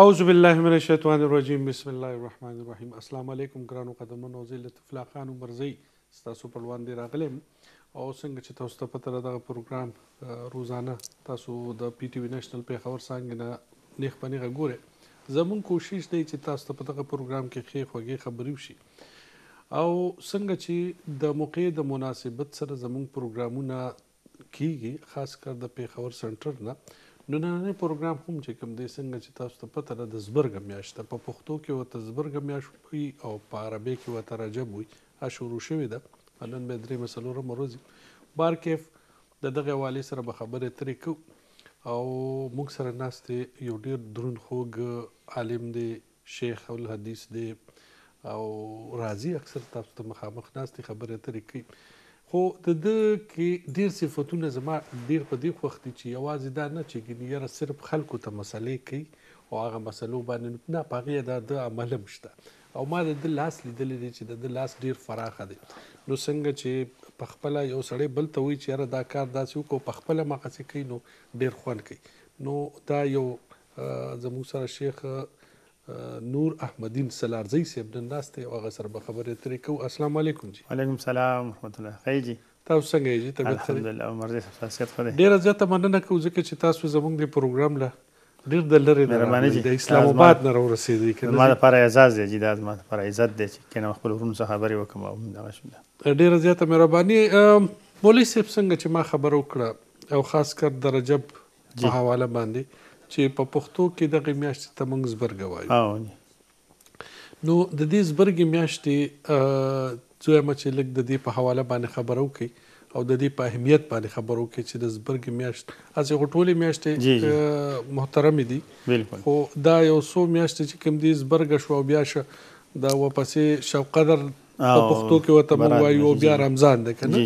اعوذ بالله من الشیطان الرجیم بسم الله الرحمن الرحیم السلام علیکم ګرانو قدمونو زه لطیف الله خان مرزي تاسو پر وړاندې راغلم او څنګه چې تاسو ته پته ده پروګرام روزانه تاسو د پی ټی وی نېشنل په خبر څنګه نه نیخ پنې غوړې زمون کوشش دی چې تاسو ته په دغه پروګرام کې خې خوږې خبرې وشي او څنګه چې د موقع د مناسبت سره زمون پروګرامونه کیږي خاص کر د پیښور سنټر نه نو نن پروګرام هم چې کوم دی څنګه چې تاسو ته پته ده د زبرګ میاشت په پښتو کې وته زبرګ میاشت وي او په عربي کې وته رجب وي ا شروع شوې ده نن به درې مسلو مروزي بار کیف د دغه والی سره به خبرې ترې کو او موږ سره ناستې یو ډیر درون خوګ عالم دی شیخ الحدیث دی او راضی اکثر تاسو ته مخامخ ناستې خبرې ترې کوي خو د د کې ډیر صفاتونه زما ډیر په دې وخت چې یوازې دا نه چې ګنیره صرف خلکو ته مسلې کوي او هغه مسلو باندې نه پاغه دا د عمل مشته او ما د لاس لیدل دي چې د لاس ډیر فراخه دي نو څنګه چې پخپله یو سړی بل ته وی چې را دا کار داسې وکړو پخپله مقصد کوي نو ډیر خوان کوي نو دا یو زموږ سره شیخ نور احمدین سلارزی صاحب نن ناستې او هغه سره به خبرې ترې کوو السلام علیکم جی وعلیکم السلام ورحمت الله خیر جی تاسو څنګه یې جی طبیعت الحمدلله عمر دې خاصیت خو دې ډیره زیاته مننه کوم ځکه چې تاسو زموږ د پروګرام له ډیر د لری د اسلام آباد نه ورسېدې کنه ما لپاره اعزاز دی دا ما لپاره عزت دی چې کنه خپل ورونو څخه خبرې وکم او دا شوم ډیر زیاته مهرباني مولوی صاحب څنګه چې ما خبرو کړه او خاص کر د رجب په حواله باندې چې په پښتو کې دغه میاشتې ته موږ زبرګه وایو نو د دې زبرګې میاشتې څومره چې لګ د دې په حواله باندې خبرو کې او د دې په اهمیت باندې خبرو کې چې د زبرګ میاشت از غټولې میاشتې محترم دي بالکل خو دا یو سو میاشتې چې کوم دي زبرګ شو او بیا شه دا واپسې شوقدر په پښتو کې وته مو وایو بیا رمضان ده کنه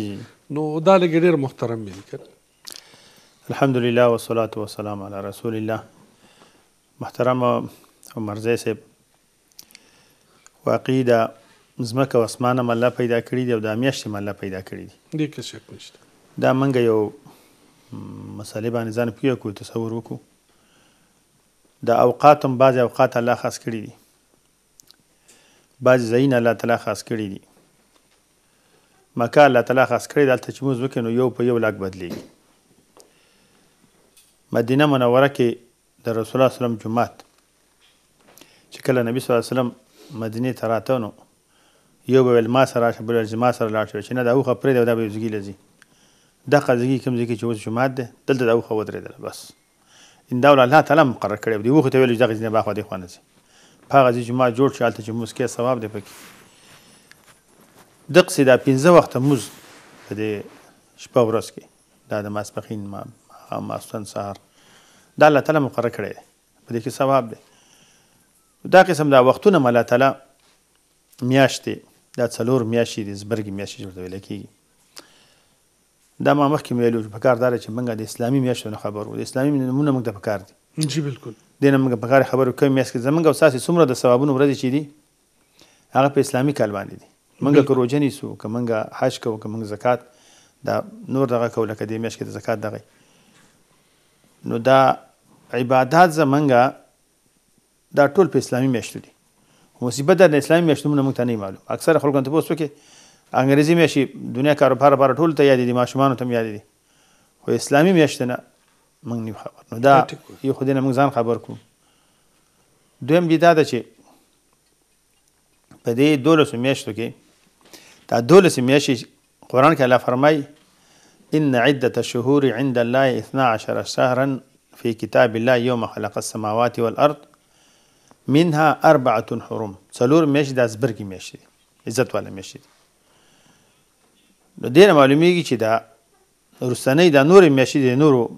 نو دا لګ ډیر محترم دي کنه الحمدلله والصلاه والسلام علی رسول الله محترم عمرزی صاحب واقعي دا زمکه او اسمانه مله پیدا کړی دی او د میاشتې مله پیدا کړی دی دې کې شک نشته دا منګه یو مسالې باندې ځان پیو کو تصور وکړو دا اوقاتم بعض اوقات الله خاص کړی دي بعض زین الله تعالی خاص کړی دي مکه الله تعالی خاص کړی دلته چې موږ وکړو یو په یو لاک بدلیږي مدینه منوره کې د رسول الله سلام جمعات چې کله نبی صلی الله علیه وسلم مدینه ته راته نو یو به ما سره راشه بل ما سره راشه چې نه دا اوخه پرې دا به زګی لذي دا قزګی کوم ځکه چې اوس جمعات ده دلته دا اوخه ودرېدل بس ان دا الله تعالی مقرر کړی دی اوخه ته ویل ځکه نه باخو دی خو نه سي پاغه جمعه جوړ شي الته چې مسکه ثواب دی پکې دقصې دا 15 وخت مز د شپه ورځ کې دا د ماسپخین ما ماښام ماسپتن سهار دا الله تعالی مقرر کړی دی په دې کې ثواب دی دا قسم دا وختونه الله تعالی میاشتې دا څلور میاشتې دي زبرګې میاشتې چې ورته ویل کېږي دا ما مخکې ویلو چې پکار داره چې موږ د اسلامي میاشتونو خبرو د اسلامي نمونه موږ ته پکار دي جی بالکل دینه موږ پکار خبرو کوي میاشت کې زمونږ او ساسې څومره د ثوابونو ورځې چې دي هغه په اسلامي کال باندې دي منګه کو روجنې سو که منګه حج کو که منګه زکات دا نور دغه کو لکه د میاشت کې د زکات دغه نو دا عبادت زمنګ دا ټول په اسلامي میشتو دي مصیبت د اسلامي میشتو موږ ته نه معلوم اکثر خلکو ته پوسو کې انګریزي میشي دنیا کاروبار پر ټول ته یاد دي ماشومان ته یاد دي خو اسلامي میشت نه موږ نه خبر نو دا یو خو دې موږ ځان خبر کوو دویم دې دا ده چې په دې دولسو میاشتو کې دا دولسو میاشتې قرآن کې الله فرمایي إن عدة الشهور عند الله اثنا عشر شهرا في كتاب الله يوم خلق السماوات والأرض منها أربعة حرم څلور میاشتې د ازبرګي میاشتې دي عزت والا میاشتې دي نو دې نه معلومیږي چې دا روسنۍ دا نورې میاشتې دي نورو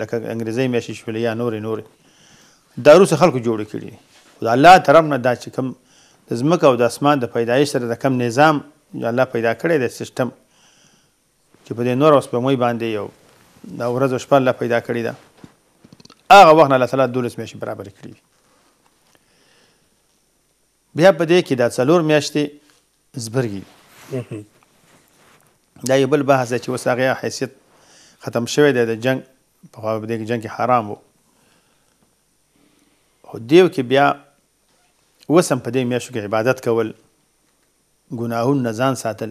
لکه انګریزۍ میاشتې شولې یا نورې نورې دا روس خلکو جوړې کړي د الله طرف نه دا چې کوم د ځمکه او د اسمان د پیدایش سره د کم نظام الله پیدا کړی د سیستم چې په دې نور اوس په مې باندې یو دا ورځ شپه الله پیدا کړی دا هغه وخت الله تعالی دولس میاشتې برابر کړی بیا په دې کې دا څلور میاشتې زبرګي دا یو بل بحث چې اوس هغه حیثیت ختم شوی دی د جنگ په خوا په دې کې جنگ حرام وو خو دیو کې بیا وسم په دې میاشو کې عبادت کول ګناهونه ځان ساتل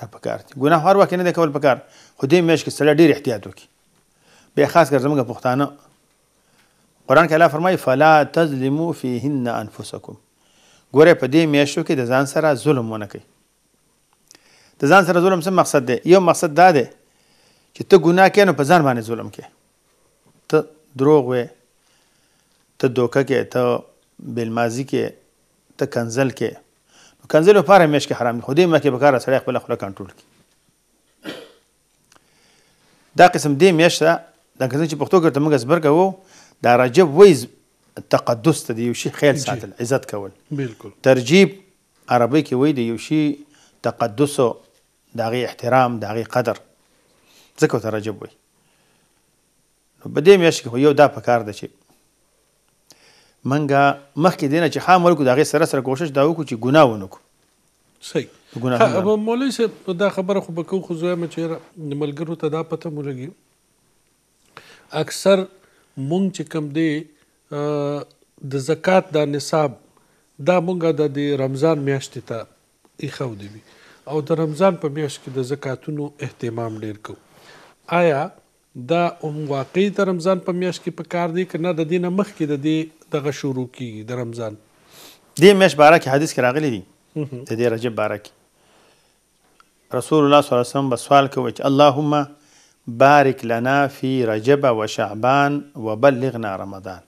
دا پکار دي ګناه هر وخت نه د کول پکار خو دې میش کې سړی ډیر احتیاط وکړي بیا خاص کر زموږ پښتانه قران کې الله فرمایي فلا تظلموا فيهن انفسكم ګوره په دې میشو کې د ځان سره ظلم ونه کوي د ځان سره ظلم څه مقصد دی یو مقصد دا دی چې ته ګناه کې نو په ځان باندې ظلم کې ته دروغ وې ته دوکه کې ته بلمازي کې ته کنزل کې کنځل لپاره مېش کې حرام دي خو دې مکه به کار سره خپل خپل کنټرول کی دا قسم دې مېش دا کنځل چې پښتو ګرته موږ زبر کوو دا رجب ویز تقدس ته دی یو شی خیال ساتل عزت کول بالکل ترجیب عربی کې وای دی یو شی تقدس او دغه احترام دغه قدر ځکه ترجب وای نو بده مېش کې یو دا پکار دی چې منګه مخکې دینه چې خام ورکو دغه سره سره کوشش دا وکړو چې ګناه ونکو صحیح ګناه مولوی صاحب دا خبره خو بکو خو زویم چې ملګرو ته دا پته مولګي اکثر مونږ چې کم دی د زکات دا نصاب دا مونږه د رمضان میاشتې ته ایښو دی او د رمضان په میاشت کې د زکاتونو اهتمام ډیر کو آیا دا واقعي د رمضان په میاشت کې په کار دی که نه د دې نه مخکې د دې دغه شروع کیږي د رمضان دې میاشت باره کې حدیث کې راغلی دی د دې رجب باره کې رسول الله صلی الله علیه وسلم به سوال کوي چې اللهم بارك لنا في رجب وشعبان وبلغنا رمضان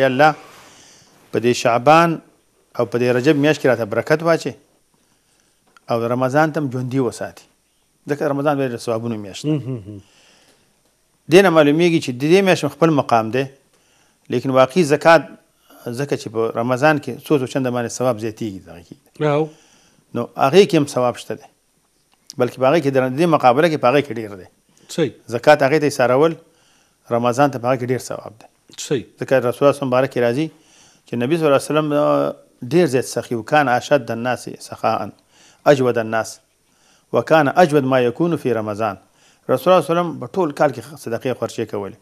یا الله په دې شعبان او په دې رجب میاشت کې راته برکت واچي او رمضان تم ژوندي وساتي ځکه رمضان ډېر ثوابونه میاشت دینه معلومیږي چې د دې میاشتې خپل مقام دی لیکن واقعي زکات زکه چې په رمضان کې څو څو چنده باندې ثواب زیاتیږي دغه کې نو هغه کې هم ثواب شته دی بلکې هغه کې د دې مقابله کې هغه کې ډیر دی صحیح زکات هغه ته سارول رمضان ته هغه کې ډیر ثواب دی صحیح ځکه رسول الله مبارک راضي چې نبی صلی الله علیه وسلم ډیر زیات سخي وکانه اشد الناس سخاء اجود الناس وكان اجود ما يكون في رمضان رسول الله سلام په ټول کال کې صدقه خرچې کولې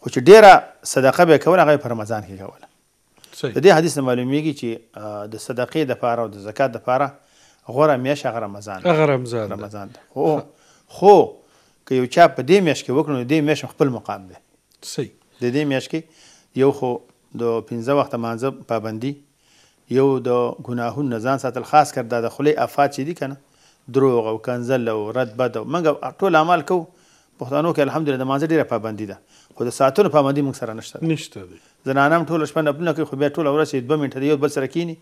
خو چې ډیره صدقه به کول هغه په رمضان کې کوله د دې حدیث معلومیږي چې د صدقې د پاره او د زکات د پاره غوړه میاش هغه رمضان هغه رمضان رمضان خو خو که یو چا په دې میاش کې وکړو دې میاش خپل مقام دی صحیح د دې میاش کې یو خو د 15 وخت مانځه پابندي یو د ګناهونو نه ځان ساتل خاص کر د خلی افات چې دي کنه دروغ او کنزل او رد بد او منګ ټول اعمال کو پښتنو کې الحمدلله د مانځ ډیره پابندي ده خو د ساتونو پابندي موږ سره نشته نشته دي زنانم ټول شپه نه خپل کې خو بیا ټول اورسې 2 منټه دی یو بل سره کینی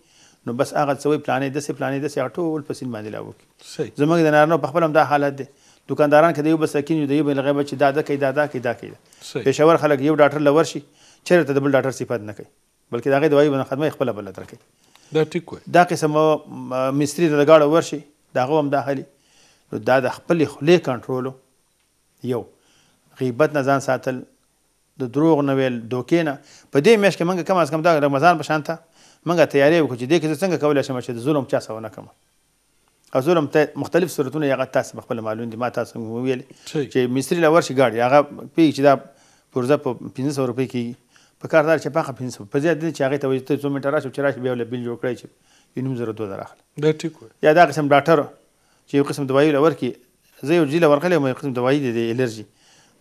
نو بس هغه څوی پلانې دسه پلانې دسه ټول په سین باندې لاو کی زموږ د نارنو په خپل هم دا حالت دی دکانداران کې یو بس کینی دی بل غیبه چې دادا کې دادا کې دا کې پېښور خلک یو ډاکټر لور شي چیرې ته د بل ډاکټر صفات نه کوي بلکې دا غي دوايي باندې خدمت خپل بل تر کوي دا ټیک وي دا قسم مستری د غاړه ورشي دا هم د حالي نو دا د خپل خلې کنټرول یو غیبت نه ځان ساتل د دروغ نه ویل دوکې نه په دې میش کې موږ کم از کم دا رمضان په شانته موږ تیاری وکړو چې دې کې څنګه کولای شم چې ظلم چا سونه کوم او ظلم ته مختلف صورتونه یغه تاسو خپل معلوم دي ما تاسو ویل چې مصری لا ورشي گاډي هغه پی چې دا پرزه په 1500 روپۍ کې په کاردار چې پخه 1500 په زیات دي چې هغه ته وځي ته 2 میټر راشه چې راشه به ول بل جوړ کړی چې ینوم زره دوه راخله دا ټیک یا دا قسم ډاکټر چې یو قسم دوايي لور کې زه یو جله ورغلی مې قسم دوايي د الرجي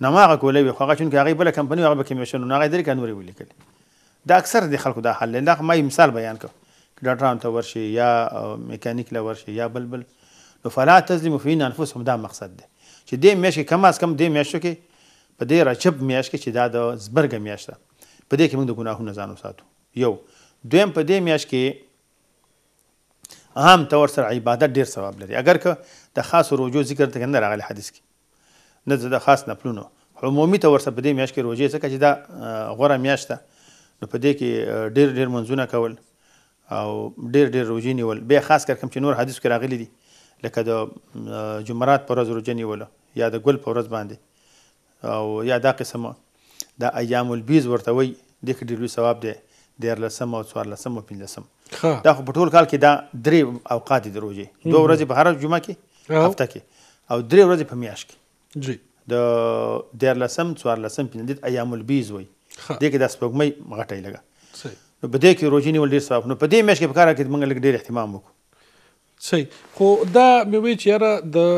نه ما هغه کولای وي خو هغه چونکه هغه بل کمپنی هغه به کمیشن نه هغه درې کانوري ولیکل دا اکثر د خلکو دا حل دا ما مثال بیان کړ ډاکټرانو ته ورشي یا میکانیک له ورشي یا بل بل نو فلا تظلموا فينا انفسهم دا مقصد دی چې دې میاشت کې کم از کم دې میاشتو کې په دې رجب میاشت کې چې دا د زبرګه میاشت ده په دې کې موږ د ګناهونو ځان وساتو یو دویم په دې میاشت کې عام طور سره عبادت ډیر ثواب لري اگر که د خاص روجو ذکر ته نه راغلی حدیث کې نه د خاص نفلونو عمومي طور سره په دې میاشت کې روجې څه چې دا غوره میاشت ده نو په دې کې ډیر ډیر منځونه کول او ډیر ډیر روجې نیول به خاص کر کوم چې نور حدیث کې راغلي دي لکه د جمعرات پر ورځ روجې نیول یا د ګل پر ورځ باندې او یا دا قسمه د ایام البیز ورته وي د ډیر لوی ثواب دی دیر لسم او څوار لسم او پنځلسم دا خو په ټول کال کې دا درې اوقات دي روزي دوه ورځې په هر جمعه کې هفته کې او درې ورځې په میاشت کې جی د دیارلسم څوارلسم پنځه ایام البیز وای دې کې د سپوږمۍ غټې لګا صحیح نو په دې کې روزي نیول ډیر ثواب نو په دې میاشت کې په کار کې موږ لګ ډیر اهتمام وکړو صحیح خو دا مې وی چې یاره د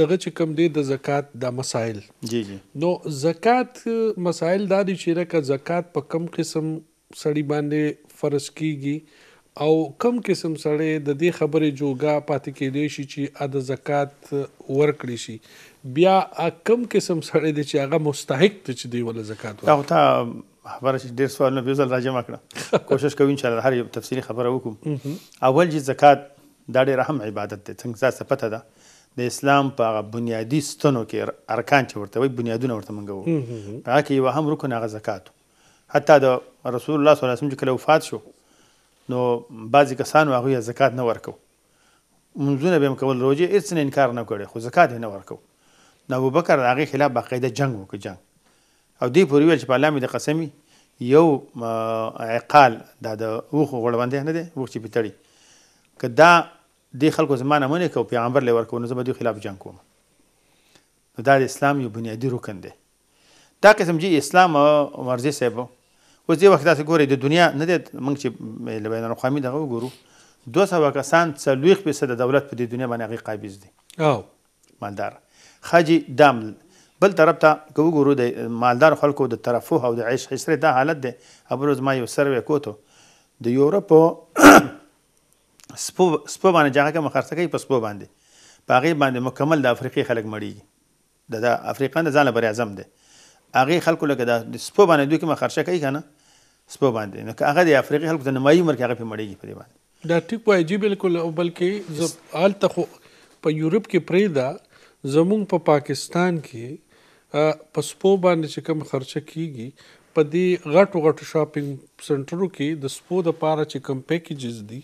دغه چې کم دی د زکات د مسائل جی جی نو زکات مسائل دا دي چې راکه زکات په کم قسم سړی باندې فرض کیږي او کم قسم سړی د دې خبرې جوګه پاتې کېدی شي چې ا د زکات ورکړي شي بیا کم قسم سړی دی چې هغه مستحق ته چې دی ول زکات ورکړي دا خبره چې ډېر سوالونه په ځل راځم کړه کوشش کوم چې هر یو تفصیلی خبره وکم اول چې زکات دا ډېر اهم عبادت دی څنګه تاسو پته ده د اسلام په هغه بنیادی ستنو کې ارکان چې ورته وي بنیادونه ورته منګو هغه کې یو هم رکن هغه زکات حتی د رسول الله صلی الله علیه وسلم چې کله وفات شو نو بعضی کسان هغه زکات نه ورکو منځونه به کول روزي هیڅ نه انکار نه کړي خو زکات نه ورکو نو ابوبکر هغه خلاف باقاعده جنگ وکړ جنگ او دی پوری ویل چې په الله می د قسمی یو عقال دا د وخ غړوندې نه دی وخ چې پټړي کدا د خلکو زمانه مونږ کو پیغمبر لور کو نو زما دی خلاف جنگ کوم دا د اسلام یو بنیادی رکن دی دا قسم چې اسلام مرزي سیبو اوس دې وخت تاسو ګورئ د دنیا نه دی موږ چې له بین الاقوامي دغه وګورو دوه سوه کسان څلوېښت فیصده دولت په دې دنیا باندې هغې قابض دي او مالدار خاجي دام بل طرف ته که وګورو د مالدار خلکو د ترفه او د عیش حسرې دا حالت دی هبل ورځ ما یو سروی کوتو د یورپ سپو سپو باندې چې هغه کومه خرڅه کوي په سپو باندې په هغې باندې مکمل د افریقې خلک مړېږي د دا افریقا نه ځان لپاره اعظم دی هغې خلکو لکه د سپو باندې دوی کومه خرڅه کوي که نه سپو باندې نو هغه د افریقي خلکو ته نمایي عمر کې هغه په مړیږي په دې باندې دا ټیک وایي جی بالکل بلکې زب آل ته په یورپ کې پریدا زمونږ په پاکستان کې په سپو باندې چې کم خرچه کیږي په دې غټو غټو شاپینګ سنټرو کې د سپو د پاره چې کم پیکیجز دي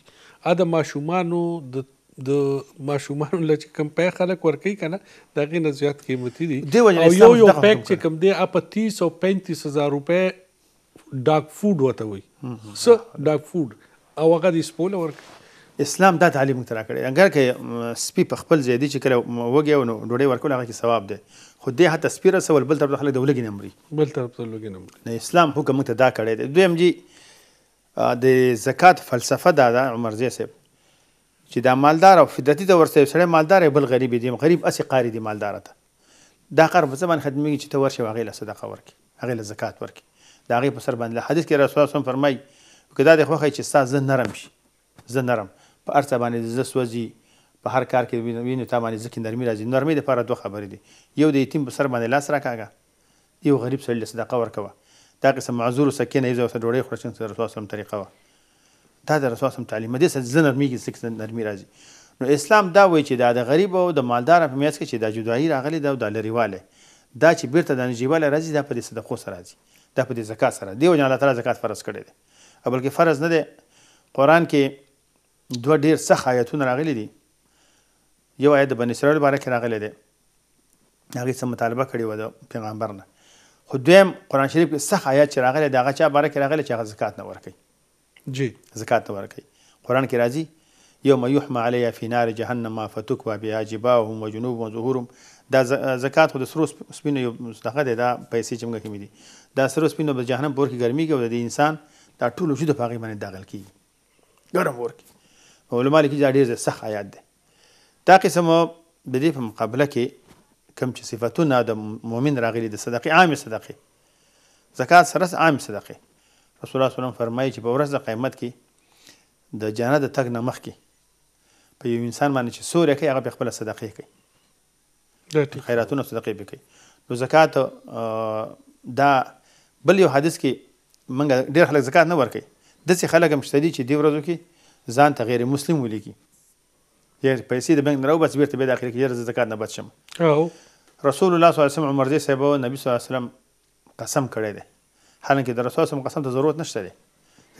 ا د ماشومانو د د ماشومانو لکه کم پای خلک ورکی کنه دغه نه زیات قیمتي دي او یو یو پیک چې کم دی اپ 30 او 35 هزار روپے ډاګ فود وته وي س ډاګ فود او هغه د سپول ورک اسلام دا تعلیم تر کړی انګار کې سپی په خپل زیاتی چې کله وګیو نو ډوډۍ ورکول هغه کې ثواب دی خو دې حتی سپی را سول بل طرف خلک د ولګي نمرې بل طرف ته لګي نمرې نه اسلام حکم ته دا کړی دی دویم جی د زکات فلسفه دا ده عمر زی صاحب چې دا مالدار او فدرتي د ورسې سره مالدار بل غریب دی غریب اسی قاری دی مالدار ته دا قرض زمان خدمتږي چې ته ورشي واغې له صدقه ورکي هغه له زکات ورکي د هغې په سر باندې حدیث کې رسول الله فرمایي که دا دې خوښه چې ستا زه نرم شي زه نرم په هر څه باندې زه سوځي په هر کار کې وینو تا باندې ځکه نرمي راځي نرمي دپاره دوه خبرې دي یو د یتیم په سر باندې لاس راکاږه یو غریب سړي له صدقه ورکوه دا قسم معذور سکینه یو ځای ډوډۍ خوري چې رسول الله طریقه وه دا د رسول الله تعلیم دې سره زنر میږي سکس نرمي راځي نو اسلام دا وایي چې دا د غریب او د مالدار په میاس کې چې دا جدایي راغلي دا د لریواله دا چې بیرته د نجیباله راځي دا په دې صدقو سره راځي دا په دې زکات سره دی او الله تعالی زکات فرض کړی دی بلکې فرض نه دی قران کې دوه ډیر سخت آیتونه راغلي دي یو آیت د بنی اسرائیل باره کې راغلی دی هغه څه مطالبه کړی و د پیغمبر نه خو دویم قران شریف کې سخت آیت چې راغلی دی هغه چا باره کې راغلی چې هغه زکات نه ورکوي جی زکات نه ورکوي قران کې راځي يوم يحمى عليها في نار جهنم فتكوى بها جباههم وجنوبهم وظهورهم دا زکات خو د سرو سپینو یو دغه دی دا پیسې چې موږ کې دي دا سرو سپینو په جهنم بور کې ګرمي کې د انسان دا ټول وجود په هغه باندې داخل کیږي ګرم ور کې علماء لیکي دا ډیر سخت آیات دی دا قسم د دې په مقابله کې کم چې صفاتونه د مؤمن راغلي د صدقې عام صدقې زکات سره عام صدقې رسول الله صلی الله علیه وسلم فرمایي چې په ورځ د قیامت کې د جنت د تګ نمخ کې په یو انسان باندې چې سوره کوي هغه خپل صدقې کوي خیراتونه صدقې به کوي نو زکات دا بل یو حدیث کې منګه ډیر خلک زکات نه ورکي داسې خلک هم شته دي چې دی ورځو کې ځان ته غیر مسلم ولیکي یا پیسې د بنک نه راوباسي بیرته بیا د اخر کې یاره زکات نه بچ شم رسول الله صلی الله علیه وسلم عمر دې صاحب او نبی صلی الله علیه وسلم قسم کړی دی حالانکه د رسول سم قسم ته ضرورت نشته دی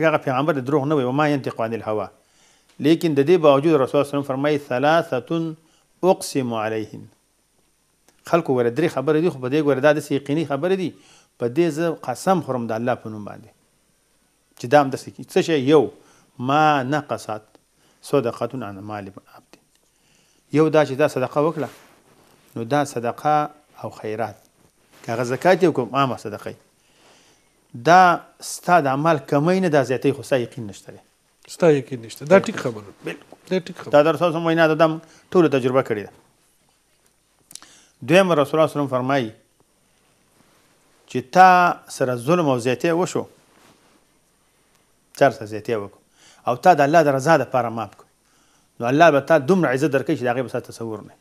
هغه پیغمبر دروغ نه وي وما ينطق عن الهوى لیکن د دې باوجود رسول الله صلی الله علیه وسلم فرمایي ثلاثه اقسم عليهن خلکو ور درې خبره دي خو په دې ګور دا د یقیني خبره دي په دې ز قسم خورم د الله په نوم باندې چې دام د څه شي یو ما نقصت صدقه عن مال عبد یو دا چې دا صدقه وکړه نو دا صدقه او خیرات کاغه زکات یو کوم عامه صدقه دا ستاد عمل کمای نه د زیاتې خو یقین نشته ستا یقین نشته دا ټیک خبره بالکل دا ټیک خبره دا درسه سم وینا ده دم ټول تجربه کړی ده دویم رسول الله صلی الله علیه وسلم فرمایي چې تا سره ظلم او زیاتی وشو تر سره زیاتی وکړو او تا د الله د رضا لپاره معاف کړو نو الله به تا دومره عزت درکړي چې د هغې به تصور نه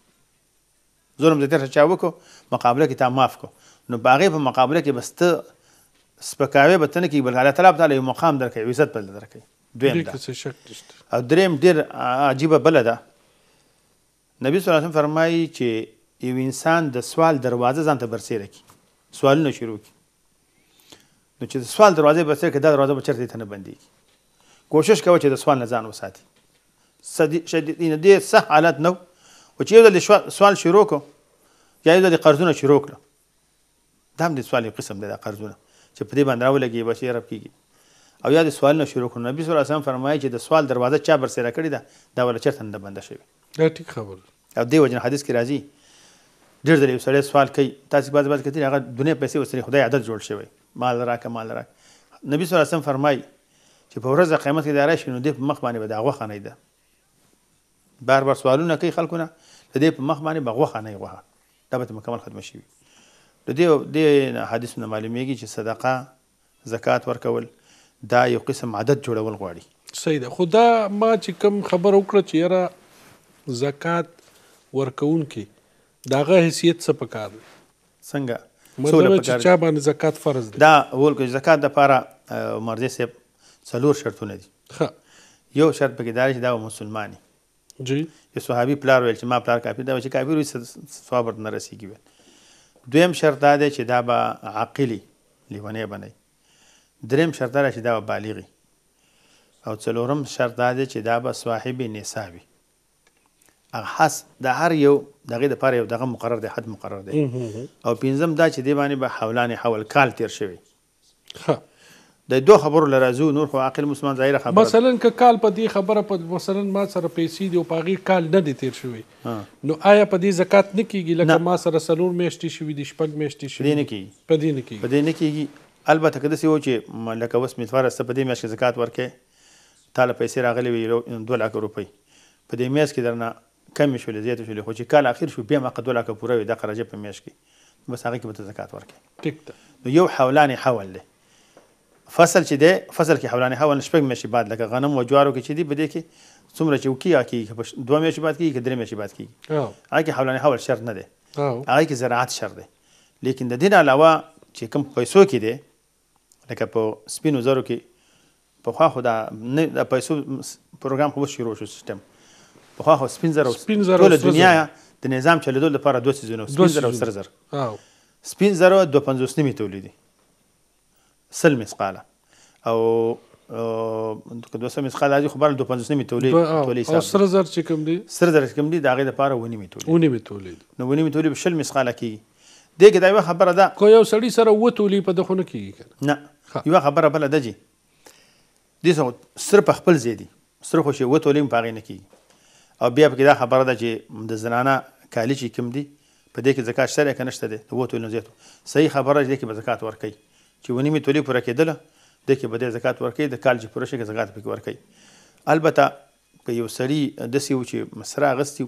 ظلم زیاتی سره چا وکړو مقابله کې تا معاف کړو نو په هغې په مقابله کې بس ته سپکاوی به ته نه کوي بلکې الله تعالی به تا یو مقام درکوي یو عزت بله درکوي دویم دا او دریم ډېر عجیبه بله ده نبي صلی الله علیه وسلم فرمایي چې یو انسان د سوال دروازه ځان ته برسېره کړي سوالونه شروع کړي نو چې د سوال دروازه برسېره کړي دا دروازه به چېرته ته نه بندېږي کوشش کوه چې د سوال نه ځان وساتي شدیدینه دې صح حالت نه و چې یو ځل سوال شروع کړو یا یو ځل قرضونه شروع کړو دا هم د سوال یو قسم دی دا قرضونه چې په دې باندې راولګي به شي رب کیږي او یا د سوال نه شروع کړو نبی صلی الله علیه وسلم فرمایي چې د سوال دروازه چا برسېره کړي ده دا ولا چېرته نه بنده شي دا ټیک خبره او دې وجه حدیث کې راځي ډېر ځله یو سړی سوال کوي تاسې بعضې بعضې کتلي هغه دنیا پیسې ورسره خدای عادت جوړ شوی مال راکه مال راکه نبي صلی الله علیه وسلم فرمایي چې په ورځ د قیامت کې دا راشي نو دې په مخ باندې به دا غوښه نه ده بار بار سوالونه کوي خلکو نه د دې په مخ باندې به غوښه نه غوښه دا به مکمل ختمه شي د دې د حدیث نه معلومیږي چې صدقه زکات ورکول دا یو قسم عادت جوړول غواړي صحیح ده خو دا ما چې کوم خبر وکړه چې یاره زکات ورکون کې داغه حیثیت څه پکار څنګه مطلب چې چا باندې زکات فرض دی دا ول کو زکات د لپاره مرزه سیب څلور شرطونه دي ها یو شرط پکې دار چې دا مسلمانی جی یو صحابي پلار ویل چې ما پلار کافر دا چې کافر وي ثواب ورته نه رسیږي دویم شرط دا دی چې دا به عاقلی لیونی بنئ دریم شرط دا چې دا به بالغی او څلورم شرط دا دی چې دا به صاحب نصابي احس د هر یو دغه د پاره یو دغه مقرر دی حد مقرر دی او پنځم دا چې دی باندې به حولان حول کال تیر شوی د دوه خبرو لرازو نور خو عاقل مسلمان ظاهره خبره مثلا ک کال په دې خبره په مثلا ما سره پیسې دی او پاغي کال نه دی تیر شوی نو آیا په دې زکات نه کیږي لکه ما سره سلور میشتي شوی دی شپږ میشتي شوی دی نه کیږي په دې نه کیږي په دې نه کیږي البته که داسې و چې لکه اوس میتوار است په دې میاشت کې زکات ورکې تاله پیسې راغلي وي 2 لک روپۍ په دې میاشت کې درنه کم شولې زیات شولې خو چې کال اخیر شو بیا ما قدول کا پوره وي د قراجه په میش کې بس هغه کې به زکات ورکې ټیک ده نو یو حولان حول له فصل چې ده فصل کې حولان حول شپږ میشي بعد لکه غنم او جوارو کې چې دی بده کې څومره چې وکیا کې دوه میشي بعد کې درې میشي بعد کې هغه کې حولان حول شرط نه ده هغه کې زراعت شرط ده لیکن د دین علاوه چې کوم پیسو کې ده لکه په سپینو زرو کې په خوا خو دا پیسو پروګرام خو شروع شو سیستم پخوا خو سپین زر او سپین زر ټول دنیا د نظام چلیدو لپاره دوه سیزونه سپین زر او سر زر سپین زر دو پنځوس نیمې تولیدي سل مثقاله او دوه سم مثقال دي خو بل دوه پنځوس نیمې تولید تولید او سر زر چې کوم دي سر زر چې کوم دي دا غي د پاره ونی می تولید ونی می تولید نو ونی می تولید بشل مثقاله کی دغه دا یو خبره ده کو یو سړی سره و تولید په دخونه کیږي نه یو خبره بل ده جی دي سر په خپل زیدي سر خو شی و تولید پاغې نه کیږي او بیا پکې دا خبره ده چې د زنانه کالی چې کوم دي په دې کې زکات شته که نشته دی د وو تولو زیاتو صحیح خبره دې کې به زکات ورکړي چې ونی می تولی پوره کېدله دې کې به دې زکات ورکړي د کال چې پوره شي کې زکات پکې ورکړي البته که یو سړي داسې و چې مسره اغستی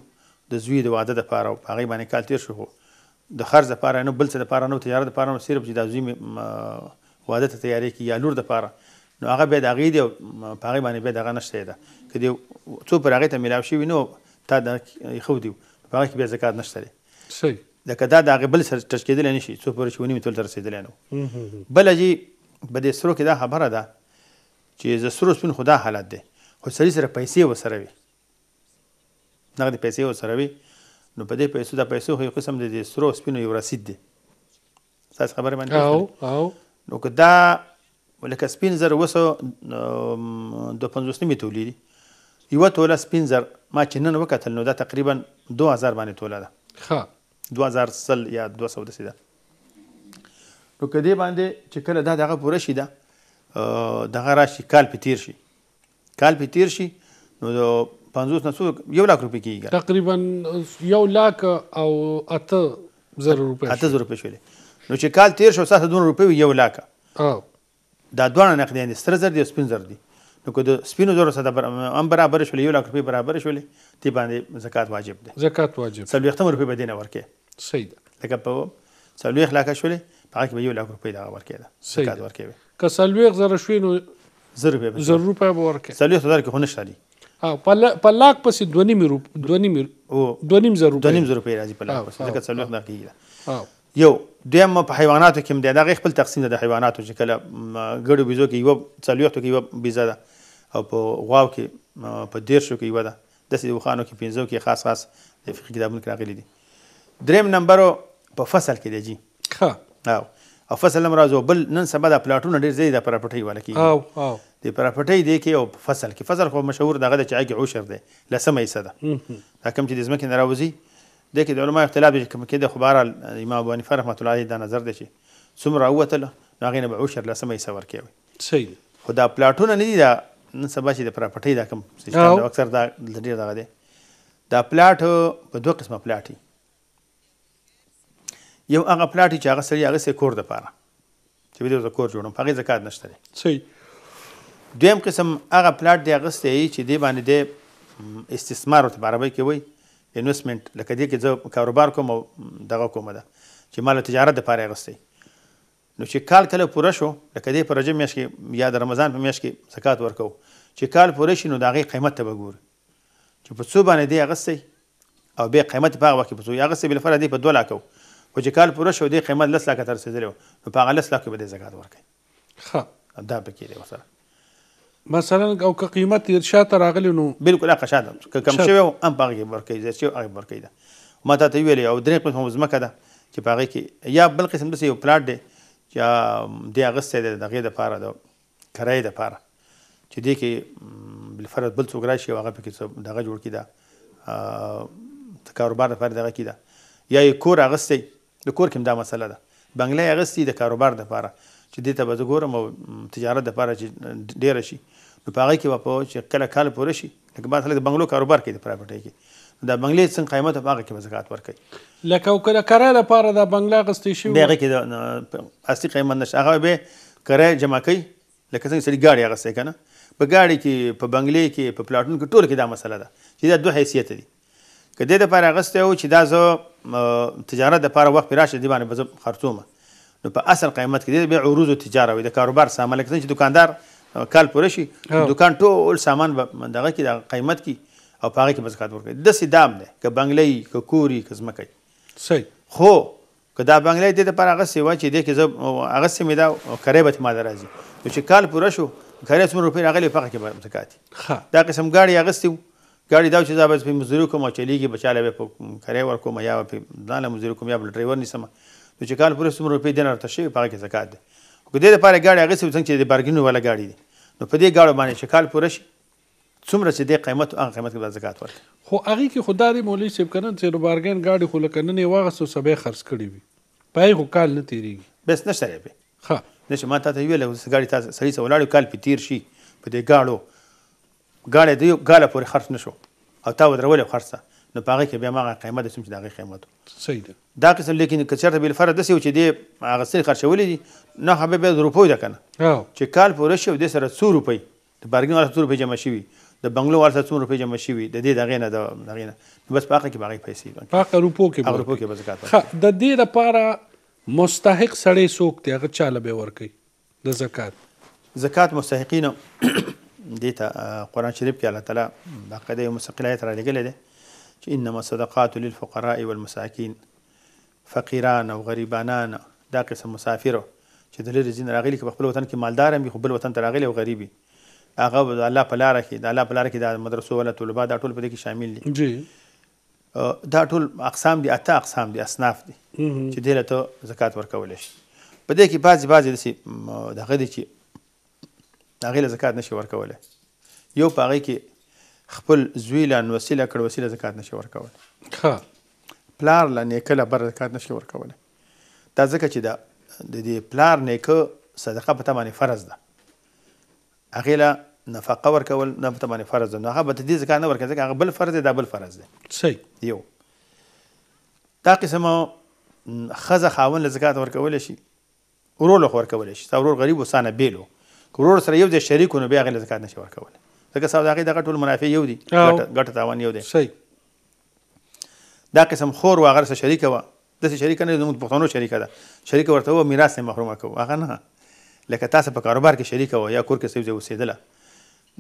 د زوی د واده دپاره او په هغې باندې کال تېر شو د خرج دپاره نه بل څه دپاره نه تجارت دپاره نه صرف چې دا زوی واده ته تیاری کړي یا لور دپاره نو هغه به د هغې دی او په هغې باندې بیا دغه نشته ده که د څو پر هغې ته میلاو شوي نو تا د ایښودي په هغه کې بیا زکات نشته دی صحیح لکه دا د هغې بل سره ټچ کېدلی نه شي څو پورې چې ونیمې تول ته رسېدلی نه بله جي په دې سرو کې دا خبره ده چې د سرو سپین خو دا حالت دی خو سړي سره پیسې ورسره وي نغدې پیسې ورسره وي نو په دې پیسو د پیسو خو یو قسم د سرو سپینو یو رسید دی تاسو خبره باندې او او نو که دا ولکه سپین زر وسو د 50 می تولیدي یو توله سپین زر ما چې نن وکتل نو دا تقریبا 2000 باندې توله ده ښه 2000 سل یا 200 د سیده نو کدی باندې چې کله دا دغه پوره شي دا دغه راشي کال په تیر شي کال په تیر شي نو 50 نه یو لک روپۍ کیږي تقریبا یو لک او اته زر روپۍ اته زر روپۍ شولې نو چې کال تیر شو ساته دون روپۍ یو لک دا دوه نقدین ستر زر دي سپین زر دي نو کو د سپینو زرو سره هم برابر شولې یو لک روپۍ برابر شولې تی باندې زکات واجب دی زکات واجب څلوېښت روپۍ به دینه ورکې صحیح ده لکه په څلوېښت لکه شولې په هغه کې به یو لک روپۍ دا ورکې ده زکات ورکې که څلوېښت زره شوي نو زر روپۍ زر روپۍ به ورکې څلوېښت زره کې خو نشته دي په لاک پسې دوه نیم دوه نیم دوه نیم زر روپۍ دوه نیم زر روپۍ راځي په لاک پسې لکه څلوېښت لکه یو دیم په حیواناتو کې هم دی دغه خپل تقسیم د حیواناتو چې کله ګړو بيزو کې یو څلويختو کې یو بيزه ده او په غواو کې په دیرشو کې یو ده داسې وخانو کې پنځو کې خاص خاص د فقې کتابونو کې راغلي دي دریم نمبر په فصل کې دی جی ښه او او فصل مرزو بل نن سبا د پلاټونه ډیر زیات پراپرټي والا کی او او د پراپرټي دی کې او فصل کې فصل خو مشهور دغه چې عقی عشر دی لسمه یې صدا دا کوم چې د زمکه ناروزی د کې د علماء اختلاف دي کوم کې د خبره امام ابو حنیفه رحمۃ الله علیه دا نظر دی چې څومره اوتل هغه نه به عشر لسمه یې سور کوي صحیح خدا پلاټونه نه دي دا نن سبا چې د پراپرټي دا کوم سیستم دا اکثر دا ډیر دغه دی دا پلاټ په دوه قسمه پلاټي یو هغه پلاټي چې هغه سړي هغه سه کور د پاره چې به د کور جوړم هغه زکات نشته دی صحیح دویم قسم هغه پلاټ دی هغه چې دی باندې د استثمار ته برابر کوي انویسمنت لکه دې کې زه کاروبار کوم او دغه کوم ده چې مال تجارت د پاره غستی نو چې کال کله پوره شو لکه دې پر رجب میاشت کې یا د رمضان په میاشت کې زکات ورکو چې کال پوره شي نو د هغې قیمت ته به ګوري چې په څو باندې دې اغستی او بیا قیمت په هغه وخت کې په څو یې اغستی بلفره دې په دوه لاکه خو چې کال پوره شو دې قیمت لس لاکه ته رسېدلی و نو په هغه لس لاکو به دې زکات ورکوي ښه دا پکې دی ورسره مثلا او که قیمت شاته راغلی نو بالکل هغه شاته که کم شوی هم په هغه کې ورکوي زیات شوی هغه ورکوي ده ما تا ته ویلې او درې قسم ځمکه ده چې په هغه کې یا بل قسم داسې یو پلاټ دی چې دی اغستی دی د هغې دپاره د کرایې دپاره چې دی کې بالفرض بل څوک راشي او هغه پکې دغه جوړ کړي ده د کاروبار دپاره دغه کې ده یا یې کور اغستی د کور کې هم دا مسله ده بنګله اغستی د کاروبار دپاره چې دې ته به زه ګورم او تجارت دپاره چې ډېره شي نو په هغه کې به په چې کله کال پوره شي لکه بعد خلک د بنگلو کاروبار کوي د پرایوټۍ کې دا بنگلې څنګه قیمته په هغه کې به زکات ورکوي لکه او کله کرایه لپاره د بنگلا غستې شي دغه کې اصلي قیمت نشه هغه به کرایه جمع کوي لکه څنګه سړي ګاډي هغه څه کنه په ګاډي کې په بنگلې کې په پلاټون کې ټول کې دا مسله ده چې دا دوه حیثیت دي که د دې لپاره غسته او چې دا زه تجارت لپاره وخت راشه دی باندې به خرڅوم نو په اصل قیمت کې د بیا عروض تجارت وي د کاروبار سامان لکه څنګه چې دکاندار کال پوره شي دکان ټول سامان دغه کې د قیمت کې او په هغه کې به زکات ورکوي داسې دام دی که بنګلۍ که کوري که ځمکۍ صحیح خو که دا بنګلۍ دې دپاره هغه سیوه چې دی کې زه هغه سیمې دا کری به ما راځي نو چې کال پوره شو کری څومره روپۍ راغلی په هغه کې به زکات دا قسم ګاډي اغستې وو ګاډي دا چې زه به پې مزدوري کوم او چلیږي به چاله به په کری ورکوم یا به پې ځانله مزدوري کوم یا به ډریور نیسم نو چې کال پوره څومره روپۍ دینه راته شوي په هغه کې زکات دی خو دې دپاره ګاډي اغستې وو څنګه چې د بارګینو والا ګاډي دی نو په دې گاړو باندې شکل پوره شي څومره چې د قیمت او قیمت کې زکات ورکړي خو هغه کې خدای مولوی صاحب کنن چې نو بارګین گاډي خو لکننې واغسو سبې خرڅ کړي وي پای خو کال نه تیریږي بس نشته به ها نشه ما ته ویل سګاړي تاسو سړی سره ولاړ کال په تیر شي په دې گاړو غاړه دی غاله پورې خرڅ نشو او تا ودرول خرڅه نو پاره کې بیا ما قیمت سم چې دا قیمت صحیح ده دا قسم لیکن کچرته بل فرد دسی چې دی هغه سر خرڅولې دي نه هبه به روپۍ ده کنه چې کال پورې شو د سره 100 روپۍ د بارګینګ وال 100 روپۍ جمع شي د بنگلو وال 100 روپۍ جمع شي د دې دغه نه دغه نه بس پاکه کې باغی پیسې باندې پاکه روپو کې روپو کې زکات د دې لپاره مستحق سړی سوک دی هغه چاله به ورکي د زکات زکات مستحقین دیتا قران شریف کې الله تعالی باقاعده مستقل آیت را لګلې ده چې انما صدقات للفقراء والمساکین فقیران او غریبانان دا قسم مسافر چې د لری زین راغلی کې خپل وطن کې مالدار هم خپل وطن ته راغلی او غریبي هغه د الله په لار کې د الله په لار کې د مدرسو ولا طلبه دا ټول په دې کې شامل دي جی دا ټول اقسام دي اته اقسام دي اصناف دي چې دله ته زکات ورکول شي په دې کې بعضی بعضی د هغه دي چې هغه زکات نشي ورکوله یو په هغه کې خپل زوی له وسیله کړ وسیله زکات نشي ورکول ها پلار له نیکه له بر زکات نشي ورکول دا ځکه چې دا د دې پلار نیکه صدقه په تمه فرض ده هغه له نفقه ورکول نه په تمه فرض ده هغه به دې زکات نه ورکړي ځکه هغه بل فرض ده بل فرض ده صحیح یو دا قسمه خزه خاون له زکات ورکول شي ورور له ورکول شي ورور غریب وسانه بیلو ورور سره یو ځای شریکونه بیا غل زکات نشي ورکول لکه سوداګي دغه ټول منافع یو دي ګټه تاوان یو دی صحیح دا قسم خور و هغه سره شریک و د شریک نه زموږ پښتنو شریک ده شریک ورته و میراث نه محرومه کو هغه نه لکه تاسو په کاروبار کې شریک و یا کور کې سوي وسیدله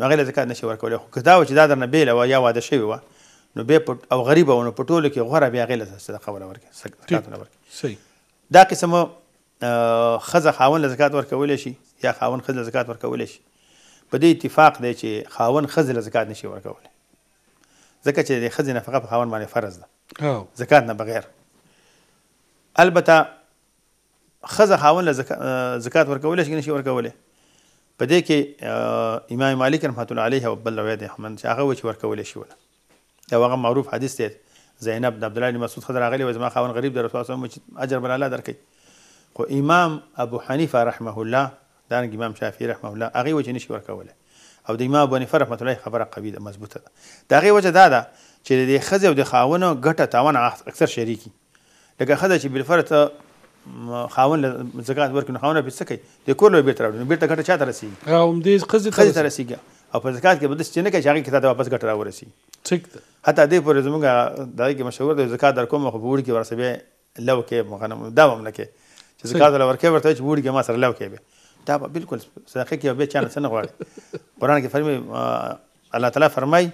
نو غیر زکات نشي ورکولای خو کدا و چې دا درنه بیل و یا واده شوی و نو به او غریب و نو په ټولو کې غوړه بیا غیله صدقه ولا ورکې زکات ولا ورکې صحیح دا قسم خزه خاون زکات ورکولای شي یا خاون خزه زکات ورکولای شي په دې اتفاق دی چې خاون خزل زکات نشي ورکولای ځکه چې د خزې نفقه په خاون باندې فرض ده oh. زکات نه بغیر البته خزه خاون له زکات ورکولای شي نشي ورکولای په دې کې امام مالک رحمت الله علیه او بل روایت احمد چې هغه وچ ورکولای شي ولا دا هغه معروف حدیث دی زینب عبد الله بن مسعود خضر غلی وزما خاون غریب در رسول الله صلی الله علیه وسلم اجر بل الله درکې خو امام ابو حنیفه رحمه الله دا امام شافعي رحمه الله هغه وجه نشي ورکوله او د امام بنفر رحمه الله خبره قوي ده مضبوطه ده دا هغه وجه دا ده چې د خزه او د خاونو ګټه تاوان اکثر شریکی لکه خزه چې بالفرت خاون زکات ورکړي خاونه به سکی د کور له بیت راوړي بیت ګټه چاته رسیږي هم دې خزه خزه ته رسیږي او په زکات کې بده چې نه کوي هغه کتاب واپس ګټه راورسي ټیک ده حتی دې پر زمونږه دای کې مشهور دی زکات در کوم خو وړي کې ورسبه لو کې مغنم دا مملکه چې زکات لور کې ورته چې وړي کې ما سره لو کې به دا بالکل صدقه کې به چانه څنګه غواړي قران کې فرمایي الله تعالی فرمایي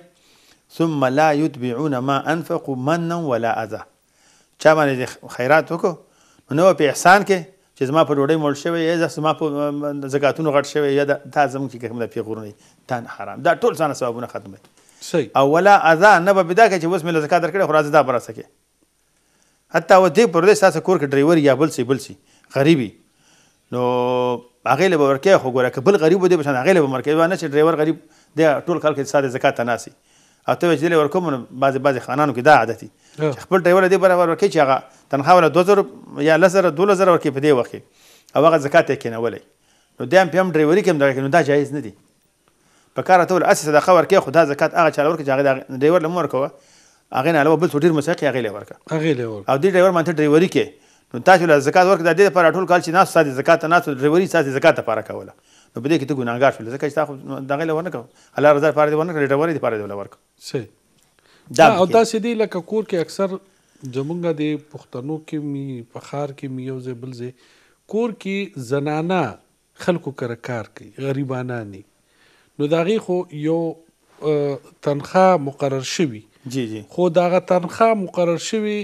ثم لا يتبعون ما انفقوا منا ولا اذى چا باندې خیرات وکړو نو په احسان کې چې زما په ډوډۍ مول شوی یا زما په زکاتونو غټ شوی یا دا زموږ کې کوم د پیغورني تان حرام دا ټول ځان ثوابونه ختمي صحیح او ولا اذى نه به بدا کې چې وسمه زکات درکړي خو راځي دا برسکه حتی و دې پردیس تاسو کور کې ډرایور یا بل سی بل سی غریبي نو هغه له ورکه خو ګوره که بل غریب دی بشان هغه له ورکه نه چې ډرایور غریب دی ټول کال کې ساده زکات نه سي او ته چې له ورکوم بعض بعض خانانو کې دا عادت چې خپل ډرایور دی برابر ورکه چې هغه تنخواه له 2000 یا 1000 2000 ورکه په دی وخت او هغه زکات یې کنه ولې نو دیم پم ډرایوري کوم دا نو دا جایز نه دی په کار ته ول اساس د خبر کې خدا زکات هغه چاله ورکه چې هغه ډرایور لمر کوه هغه نه علاوه بل څه ډیر مساقي هغه له ورکه هغه له ورکه او دې ډرایور مانته ډرایوري کې نو تاسو له زکات ورکړه د دې لپاره ټول کال چې ناس ساده زکات ناس ډریوري ساده زکات لپاره کوله نو په دې کې ته ګناګار شول ځکه چې تاسو دغه له ورنکو الله رضا لپاره دې ورنکو ډریوري لپاره دې ورکو صحیح دا او دا سیدی لکه کور کې اکثر زمونږ د پښتنو کې می په خار کې می یو ځای بل ځای کور کې زنانه خلکو کر کار کوي غریبانه نه نو دا غي خو یو تنخواه مقرر شوی جی جی خو داغه تنخواه مقرر شوی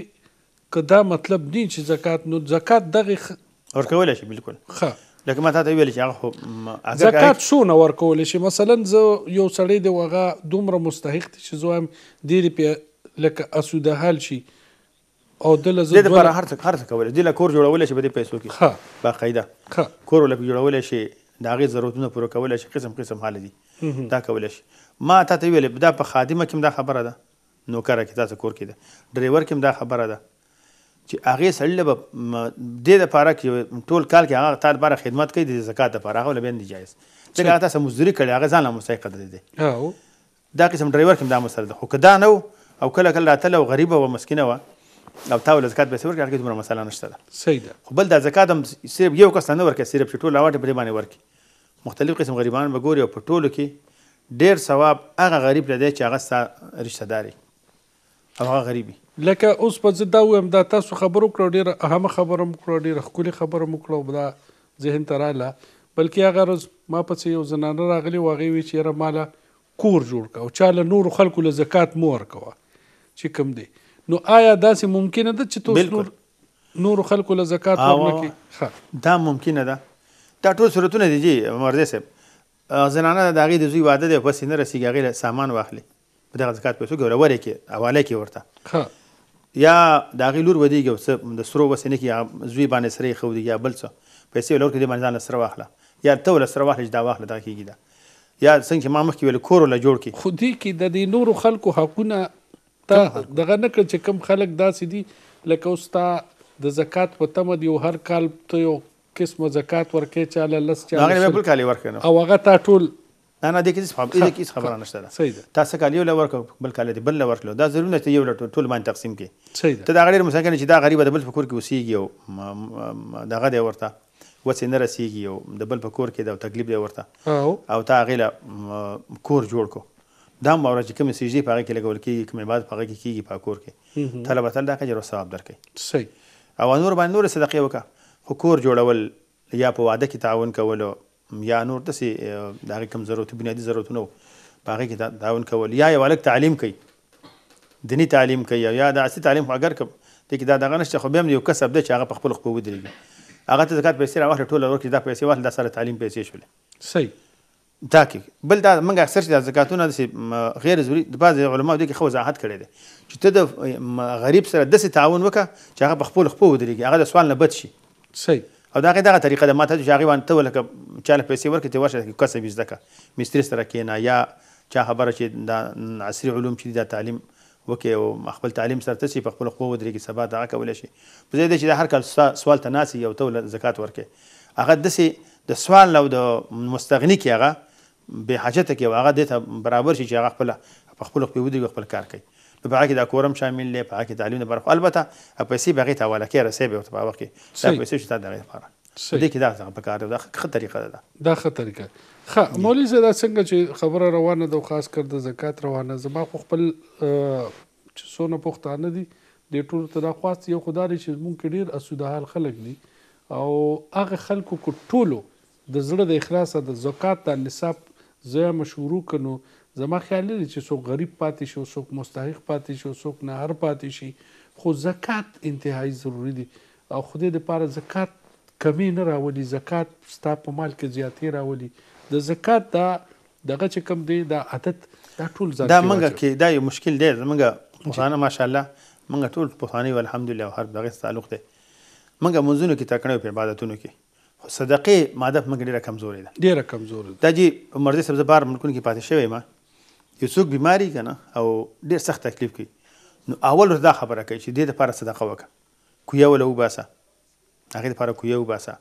که دا مطلب دی چې زکات نو زکات دغه ورکول شي بالکل ښه لکه ما ته ویل چې هغه زکات څونه ورکول شي مثلا زه یو سړی دی وغه دومره مستحق دی چې زه هم ډېرې پې لکه اسوده حال شي او دله زه دپاره هر څه هر څه کولی دله کور جوړولی شي په دې پیسو کې باقاعده کور ولکه جوړولی شي د هغې ضرورتونه پوره کولی شي قسم قسم حاله دي دا کولی شي ما تا ته ویلې دا په خادمه کې هم دا خبره ده نوکره کې تاسو کور کې ده ډریور کې هم دا خبره ده چې هغه سړی به د لپاره کې ټول کال کې هغه تعالی لپاره خدمت کوي د زکات لپاره هغه لبین جایز څنګه هغه تاسو مزدوري کړي هغه ځان له مسایق دی دی دا قسم ډرایور کوم دا مسله ده خو کدا نو او کله کله راتله غریبه او مسکینه و او تاول زکات به ورکړي هغه دومره مسله نشته ده صحیح ده خو بل دا زکات هم صرف یو کس نه ورکړي صرف ټول لاوټ په باندې ورکړي مختلف قسم غریبان به ګوري او په ټولو کې ډیر ثواب هغه غریب لدی چې هغه رشتہ داري او هغه غریبي لکه اوس په زه دا وایم دا تاسو خبرو کړو ډېره اهمه خبره مو کړو ډېره ښکلې خبره مو کړو دا ذهن ته راله بلکې هغه ورځ ما پسې یو زنانه راغلې وه هغې وی چې یاره ماله کور جوړ کړه او چا له نورو خلکو له زکات مو ورکوه چې کوم دی نو آیا داسې ممکنه ده چې تاسو نور نورو خلکو له زکات ورنکې دا ممکنه ده دا ټول صورتونه دي جی مرزه صاحب زنانه د هغې د زوی واده دی بس نه رسېږي هغې سامان واخلي په دغه زکات پیسو کې ورورې کې حواله کې ورته یا د هغې لور ودېږي او څه د سرو وسې نه کي یا زوی باندې سره یې ښه یا بل څه پیسې ولور کړي دې باندې ځان له سره واخله یا ته ورله سره واخله چې دا واخله دا کېږي دا یا څنګه چې ما مخکې ویل کور له جوړ کړي خو دې کې د دې نورو خلکو حقونه ته دغه نه کړ چې کم خلک داسې دي لکه اوس تا د زکات په تمه دی هر کال ته یو قسمه زکات ورکې چاله لس چاله هغه بالکل کالي ورکې او هغه تا ټول انا دې کې صحاب دې کې خبره نشته ده صحیح ده تاسو کال یو لور بل کال دې بل لور دا ضروري نه یو لور ټول باندې تقسیم کې صحیح ده ته دا غیر مساکن چې دا غریب د بل فکر کې وسیږي او دغه دی ورته وڅې نه رسیږي او د بل فکر کې دا تکلیف دی ورته او تا غیله کور جوړ کو دا مورا چې کوم سجدي پاره کې لګول کېږي کوم عبادت پاره کې کېږي په کور کې طلبه تل دا کجر ثواب درکې صحیح او نور باندې نور صدقې وکړه خو کور جوړول یا په واده کې تعاون کول یا نور داسې د هغې کوم ضرورت بنیادي ضرورتونه وو په هغې کې تعاون کول یا یو هلک تعلیم کوي دیني تعلیم کوي یا د اصلي تعلیم خو اګر که دې کې دا دغه نشته خو بیا هم یو کسب دی چې هغه په خپلو خپو ودرېږي هغه ته زکات پیسې راواخلې ټوله ورکړي دا پیسې واخلې دا سره تعلیم پیسې شولې صحیح دا کې بل دا موږ اکثر چې دا زکاتونه داسې غیر ضروري بعضې علماو دې کې ښه وضاحت کړی دی چې ته د غریب سره داسې تعاون وکړه چې هغه په خپلو خپو ودرېږي هغه د سوال نه بد شي صحیح او دا غي دغه طریقه د ماته چې هغه وان ته ولکه چاله پیسې ورکړي ته ورشه کسب زده مستری سره کینا یا چا خبره چې د عصري علوم چې د تعلیم وکي او خپل تعلیم سره تسی په خپل خو درې کې سبا دا کول شي په زیاده چې هر کال سوال ته ناسي یو تول زکات ورکې هغه دسی د سوال لو د مستغنی کې هغه به حاجت کې هغه د برابر شي چې هغه خپل په خپل خو درې خپل کار کوي نو په کې دا کورم شامل دی په کې تعلیم لپاره البته پیسې به غیته ولا کې رسې به په وخت کې دا پیسې شته د لپاره دې کې دا څنګه په کار دی دا ښه طریقه ده دا ښه طریقه ښه مولوی زدا څنګه چې خبره روانه ده خاص کر د زکات روانه زما خو خپل چې سونه پښتانه دي د ټول ته دا خواست یو خدای چې مونږ ډیر اسوده حال خلک دي او هغه خلکو کو ټولو د زړه د اخلاص د زکات د نصاب زه مشورو کنو زما خیال لري چې څوک غریب پاتې شي څوک مستحق پاتې شي څوک نه هر پاتې شي خو زکات انتهایی ضروری دي او خدای د پاره زکات کمی نه راولي زکات ستا په مال کې زیاتې راولي د زکات دا دغه چې کم دی دا عادت دا ټول ځان دا منګه کې دا یو مشکل دی منګه مخانه ماشاءالله منګه ټول پوهانی والحمدلله هر دغه تعلق دی منګه منځونو کې تکړه په عبادتونو کې صدقه ماده منګه ډیره کمزورې ده ډیره کمزورې ده دا جی عمر دې سبزه بار ملکونو کې پاتې شوی ما یو څوک بیماری کنه او ډیر سخت تکلیف کوي نو اول دا خبره کوي چې دې لپاره صدقه وکړه کویا ولا وباسه هغه لپاره کویا وباسه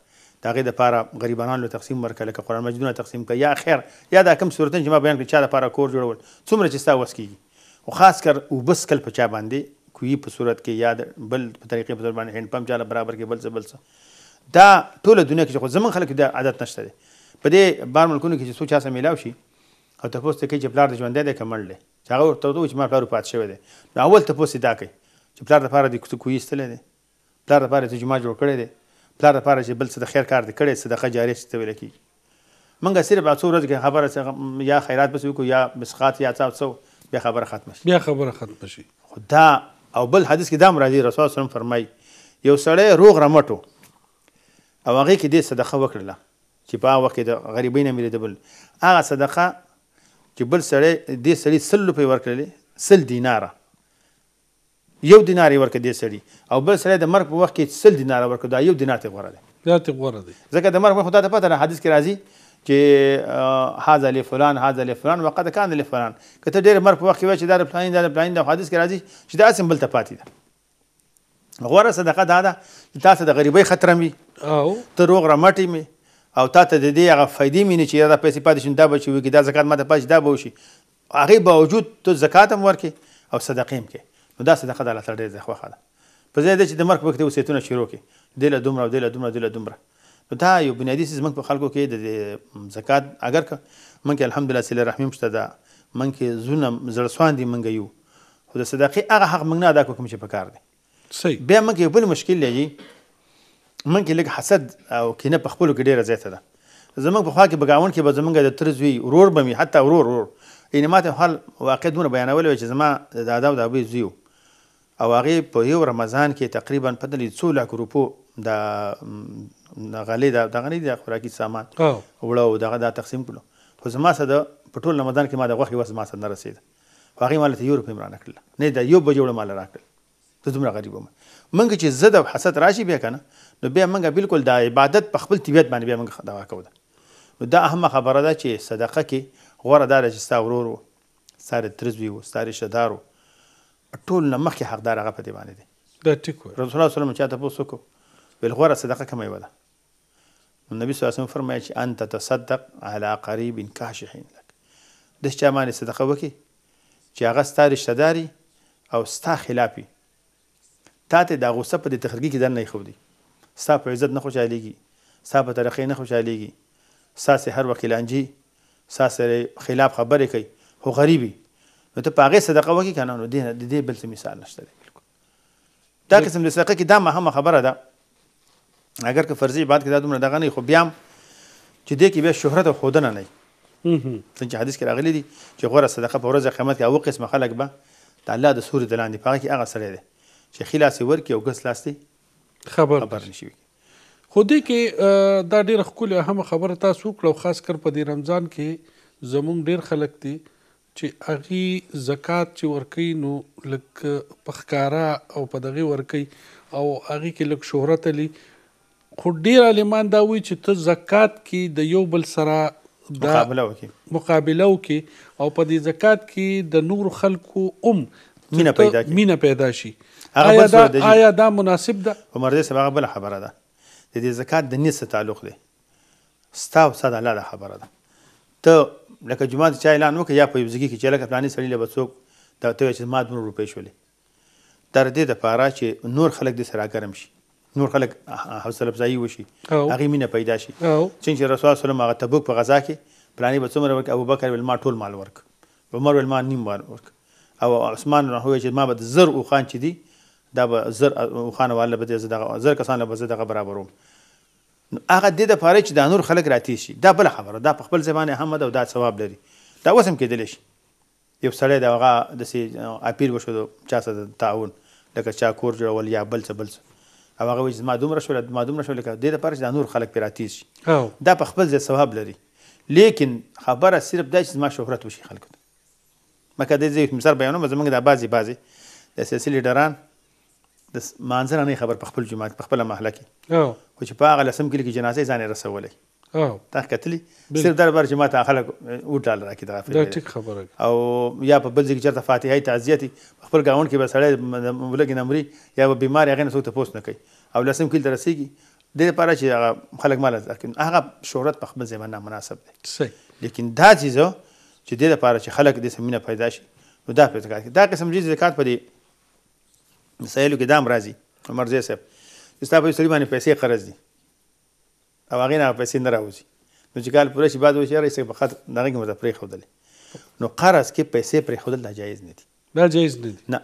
دا هغه لپاره غریبانو له تقسیم ورکړه لکه قران مجیدونه تقسیم کړه یا خیر یا دا کوم صورتونه چې ما بیان کړ چې لپاره کور جوړول څومره چې تاسو کیږي او خاص کر او بس کل په چا باندې کوی په صورت کې یاد بل په طریقې په باندې هند پمپ چاله برابر کې بل څه بل څه دا ټول دنیا کې خو زمون خلک دا عادت نشته دي په دې بار ملکونو کې چې سوچا سم ملاو شي او تاسو ته کې چې پلار د ژوند دی کمل دی چې هغه ورته وایي چې ما پلار پات شوی دی نو اول تاسو دا کوي چې پلار لپاره د کوڅه کوی استل دی پلار لپاره ته جمعه جوړ کړی دی پلار لپاره چې بل څه د خیر کار دی کړی صدقه جاریه چې ویل کی منګه صرف اڅو ورځ کې خبره څه یا خیرات بس وکړو یا مسخات یا تاسو بیا خبره ختم شي بیا خبره ختم شي خدا او بل حدیث کې دا مرادي رسول الله صلی فرمای یو سړی روغ رمټو او هغه کې دې صدقه وکړله چې په هغه وخت د غریبینه ملي دبل هغه صدقه چې بل سړی دې سړي سل روپۍ ورکړلې سل دیناره یو دینار یې ورکړ دې سړي او بل سړی د مرګ په وخت کې سل دیناره ورکړ دا یو دینار ته غوره دی دا ته غوره دی ځکه د مرګ په خدا ته پته نه حدیث کې راځي چې هاذا لفلان هاذا لفلان وقد كان لفلان کته ډېر مرګ په وخت کې چې دا پلان دا پلان دا حدیث کې راځي چې دا سم بل ته پاتې ده غوره صدقه دا ده چې تاسو د غریبۍ خطر مې او ته روغ رمټې مې او تا ته د دې هغه فائدې مینه چې دا پیسې پاتې شون دا به چې دا زکات ماته پاتې دا به وشي هغه باوجود ته زکات هم ورکې او صدقې هم کې نو دا صدقه د الله تعالی ډېر خوښه ده په ځای د چې د مرګ په وخت وسیتونه شروع کې دله دومره دله دومره دله دومره نو دا یو بنیادی سیس موږ په خلکو کې د زکات اگر که موږ الحمدلله صلی رحمیم شته دا موږ کې زونه زړسوان دي موږ یو خو د صدقې هغه حق موږ نه ادا کوم چې په کار دی صحیح بیا موږ یو بل مشکل لږی من کې لږ حسد او کینه په خپل کې ډیره زیاته ده زمونږ په خوا کې بګاون کې به زمونږ د ترز وی ورور به می حتی ورور ورور یعنی ماته حال واقع دونه بیانول چې زما د ادا او د ابي زیو او هغه په یو رمضان کې تقریبا په دلې څو لک روپو د غلي د غني د خوراکي سامان وړو دغه دا تقسیم کړو خو زما سره په ټول رمضان کې ما د غوښې وس ما سره نه رسید هغه مال ته یو روپۍ مرانه کړل نه دا یو بجوړ مال راکړل ته دومره غریب وم منګ چې زه د حسد راشي بیا کنه نو بیا موږ بالکل د عبادت په خپل طبیعت باندې بیا موږ دوا کوو نو دا اهمه خبره ده چې صدقه کې غوره دا چې ستا ورور ساره ترزوی و ساره شدارو ټول نه مخکې حقدار هغه په دې باندې دی دا ټیک رسول الله صلی الله علیه وسلم چاته پوسو کو بل غوره صدقه کومه ولا النبي صلى الله عليه وسلم فرمایي چې انت تصدق على قريب كاشح لك د چا باندې صدقه وکي چې هغه ستا رشتہ داري او ستا خلافي تا ته دا غوسه په دې تخرګي کې در نه خودي ستا په عزت نه خوشحالېږي ستا په ترقۍ نه خوشحالېږي ستا سې هر وخت لانجي ستا سره خلاف خبرې کوي خو غریبي نو ته په هغې صدقه وکړي که نه نو د دې بل څه مثال نشته دی دا قسم د صدقه کې دا مهمه خبره ده اگر که فرضي عبادت کې دا دومره دغه نه خو بیا هم چې دې کې بیا شهرت او ښودنه نه څنګه حدیث کې راغلی دي چې غوره صدقه په ورځ قیامت کې او قسم خلک به د الله د سوري دلاندې پاره کې هغه سره دی چې خلاص ورکی او ګس لاستي خبر خبر نشي خو دې کې دا ډېر خپل اهم خبره تاسو کړو خاص کر په دې رمضان کې زمونږ ډېر خلک دي چې اغي زکات چې ورکې نو لک پخکارا او په دغه ورکې او اغي کې لک شهرت لري خو ډېر عالمان دا وایي چې ته زکات کې د یو بل سره دا مقابله وکي مقابله وکي او په دې زکات کې د نور خلکو ام مینا پیدا کی مینا پیدا شي هغه بل سره دی آیا دا مناسب ده عمر دې سبا بل خبره ده د دې زکات د نیت تعلق دی ستا او ساده الله خبره ده ته لکه جمعه چا اعلان وکړ یا په یوزګي کې چې لکه پلانې سړي له بڅوک دا ته چې ما دونه روپۍ شولې تر دې د پاره چې نور خلک دې سره ګرم شي نور خلک حوصله افزایی وشي هغه مینه پیدا شي چې رسول الله صلی هغه تبوک په غزا کې پلانې به څومره ورک ابو بکر ول ما ټول مال ورک عمر ول ما نیم مال ورک او عثمان رحمه چې ما به زر او خان چې دی دا به زر خانواله به دې دغه زر کسان به دغه برابروم هغه د دې لپاره چې دا نور خلک راتې شي دا بل خبره دا په خپل زبان احمد او دا ثواب لري دا اوس هم کېدلی شي یو سړی دا هغه د سي اپیل وشو د چا سره تعاون لکه چا کور جوړول یا بل څه بل څه او هغه وځ ما دومره شو ما دومره شو لکه د دې لپاره چې دا نور خلک پیراتې شي دا په خپل ځای ثواب لري لیکن خبره صرف دا چې ما شهرت وشي خلکو مکه د دې مثال بیانوم زمونږ د بازي بازي د سیاسي لیډران د مانځنه نه خبر په خپل جماعت په خپل محله کې او خو چې په هغه لسم کلی کې جنازه ځان رسولې او تا کتلی صرف در بر جماعت خلک او ډال راکې دا دا ټیک خبره او یا په بل ځای کې چرته فاتحه تعزیه خپل گاون کې به سړی مولګي نمرې یا به بیمار هغه نه څوک ته پوس نه کوي او لسم کلی درسيږي د لپاره چې هغه خلک مال ځکه هغه شهرت په خپل ځای نه مناسب دی صحیح لیکن دا چیزو چې د لپاره چې خلک د سمینه پیدا شي نو دا په کار کې دا قسم چې زکات په دې مسایلو کې دام راځي عمر زی صاحب ستا په سړي باندې پیسې قرض دي او هغې نه پیسې نه راوځي نو چې کال پوره شي بعد وشي رئیس په خط دغه کې مته پرېښودلې نو قرض کې پیسې پرېښودل دا جایز نه دي دا جایز نه دي نه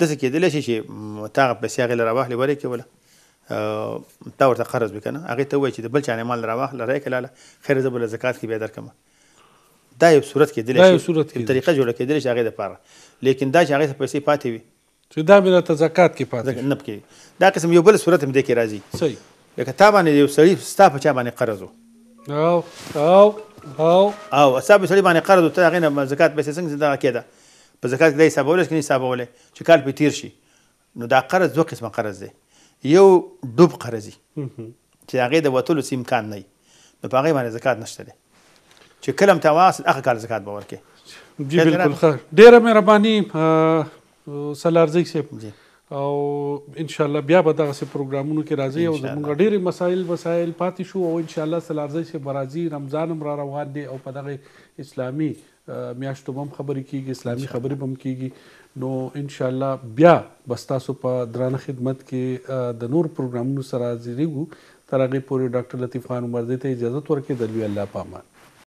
داسې کېدلی شي چې تا هغه پیسې هغې له راواخلې ورې کې وله تا ورته قرض وکنه هغه ته وای چې د بل چا نه مال راوخ لره کلاله خیر زبل زکات کې به درکم دا یو صورت کې دلی شي دا یو صورت کې طریقه جوړه کېدلی شي هغه د پاره لیکن دا چې هغه پیسې پاتې وي چې دا به ته زکات کې پاتې نه پکې دا قسم یو بل صورت هم دې کې راځي صحیح لکه تا باندې یو سړي ستا په چا باندې قرض او او او او ستا په سړي باندې قرض ته هغه نه زکات پیسې څنګه دا کېده په زکات کې حسابول کې نه حسابول چې کال په تیر شي نو دا قرض دوه قسمه قرض دی یو ډوب قرض دی چې هغه د وټولو سیم امکان نه نو په هغه باندې زکات نشته دی چې کلم تواصل اخر کال زکات باور کې جی بالکل خیر ډیره مهرباني سلارزي سیب جی او ان شاء الله بیا به دغه سه پروګرامونو کې راځي او زموږ ډېر مسایل وسایل پاتې شو او ان شاء الله سلارزي سه برازي رمضان هم را روان دي او په دغه اسلامي میاشتو هم خبرې کیږي اسلامي خبرې هم کیږي نو ان شاء الله بیا بستاسو په درانه خدمت کې د نور پروګرامونو سره زیریږو تر هغه پورې ډاکټر لطیف خان مرزي ته اجازه ورکړي د لوی الله پامان